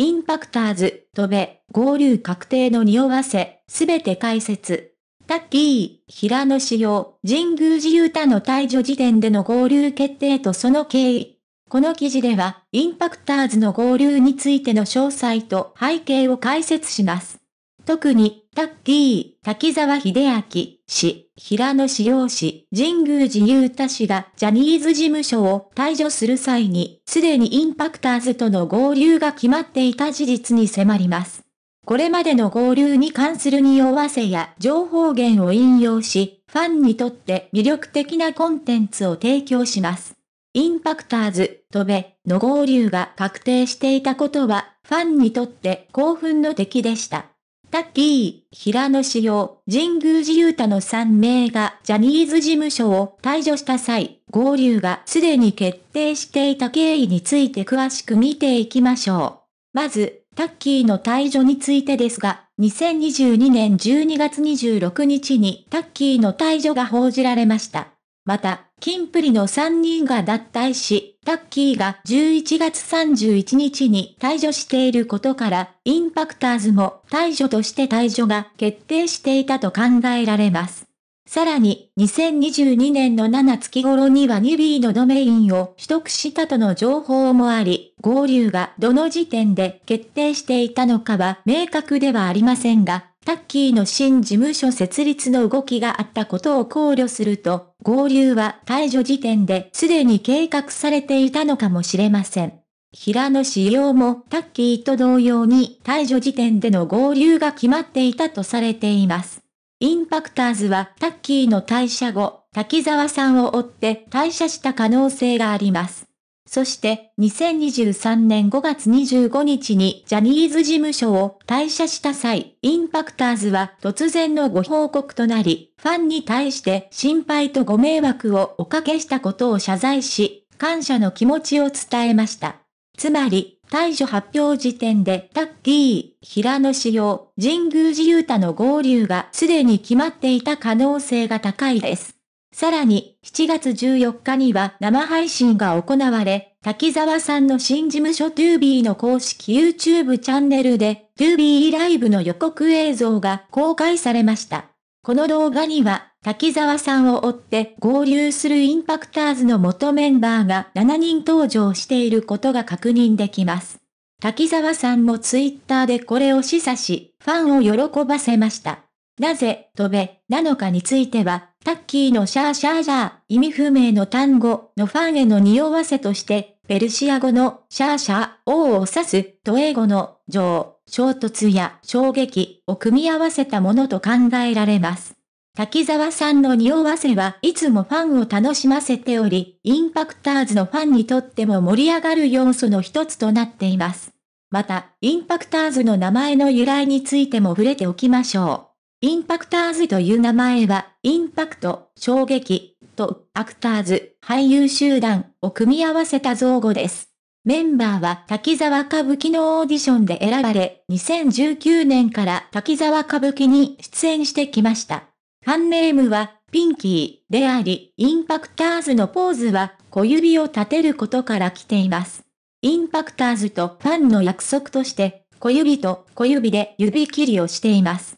インパクターズ、飛べ、合流確定の匂わせ、すべて解説。タッキー、平野仕様、神宮寺由太の退場時点での合流決定とその経緯。この記事では、インパクターズの合流についての詳細と背景を解説します。特に、タッキー、滝沢秀明氏、平野志陽氏、神宮寺雄太氏がジャニーズ事務所を退場する際に、すでにインパクターズとの合流が決まっていた事実に迫ります。これまでの合流に関する匂わせや情報源を引用し、ファンにとって魅力的なコンテンツを提供します。インパクターズ、とべ、の合流が確定していたことは、ファンにとって興奮の敵でした。タッキー、平野紫耀、神宮寺勇太の3名がジャニーズ事務所を退場した際、合流がすでに決定していた経緯について詳しく見ていきましょう。まず、タッキーの退場についてですが、2022年12月26日にタッキーの退場が報じられました。また、キンプリの3人が脱退し、タッキーが11月31日に退場していることから、インパクターズも退場として退場が決定していたと考えられます。さらに、2022年の7月頃には 2B のドメインを取得したとの情報もあり、合流がどの時点で決定していたのかは明確ではありませんが、タッキーの新事務所設立の動きがあったことを考慮すると、合流は解除時点ですでに計画されていたのかもしれません。平野仕様もタッキーと同様に退場時点での合流が決まっていたとされています。インパクターズはタッキーの退社後、滝沢さんを追って退社した可能性があります。そして2023年5月25日にジャニーズ事務所を退社した際、インパクターズは突然のご報告となり、ファンに対して心配とご迷惑をおかけしたことを謝罪し、感謝の気持ちを伝えました。つまり、退所発表時点でタッキー、平野志陽、神宮寺勇太の合流がすでに決まっていた可能性が高いです。さらに、7月14日には生配信が行われ、滝沢さんの新事務所 2B の公式 YouTube チャンネルで、2B ライブの予告映像が公開されました。この動画には、滝沢さんを追って合流するインパクターズの元メンバーが7人登場していることが確認できます。滝沢さんもツイッターでこれを示唆し、ファンを喜ばせました。なぜ、飛べ、なのかについては、タッキーのシャーシャーじャー、意味不明の単語のファンへの匂わせとして、ペルシア語のシャーシャー、王を指す、と英語の女王、衝突や衝撃を組み合わせたものと考えられます。滝沢さんの匂わせはいつもファンを楽しませており、インパクターズのファンにとっても盛り上がる要素の一つとなっています。また、インパクターズの名前の由来についても触れておきましょう。インパクターズという名前は、インパクト、衝撃、と、アクターズ、俳優集団を組み合わせた造語です。メンバーは滝沢歌舞伎のオーディションで選ばれ、2019年から滝沢歌舞伎に出演してきました。ファンネームは、ピンキーであり、インパクターズのポーズは、小指を立てることから来ています。インパクターズとファンの約束として、小指と小指で指切りをしています。